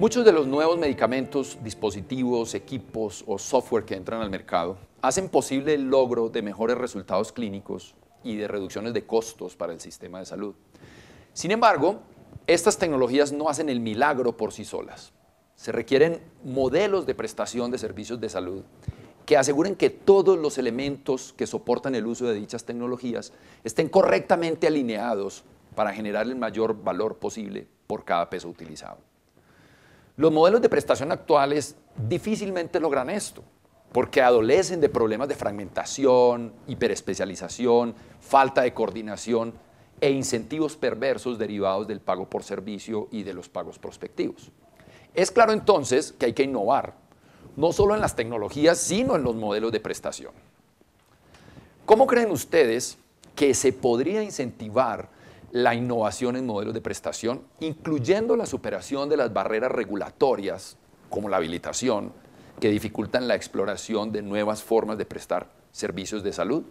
Muchos de los nuevos medicamentos, dispositivos, equipos o software que entran al mercado hacen posible el logro de mejores resultados clínicos y de reducciones de costos para el sistema de salud. Sin embargo, estas tecnologías no hacen el milagro por sí solas. Se requieren modelos de prestación de servicios de salud que aseguren que todos los elementos que soportan el uso de dichas tecnologías estén correctamente alineados para generar el mayor valor posible por cada peso utilizado. Los modelos de prestación actuales difícilmente logran esto, porque adolecen de problemas de fragmentación, hiperespecialización, falta de coordinación e incentivos perversos derivados del pago por servicio y de los pagos prospectivos. Es claro entonces que hay que innovar, no solo en las tecnologías, sino en los modelos de prestación. ¿Cómo creen ustedes que se podría incentivar la innovación en modelos de prestación, incluyendo la superación de las barreras regulatorias, como la habilitación, que dificultan la exploración de nuevas formas de prestar servicios de salud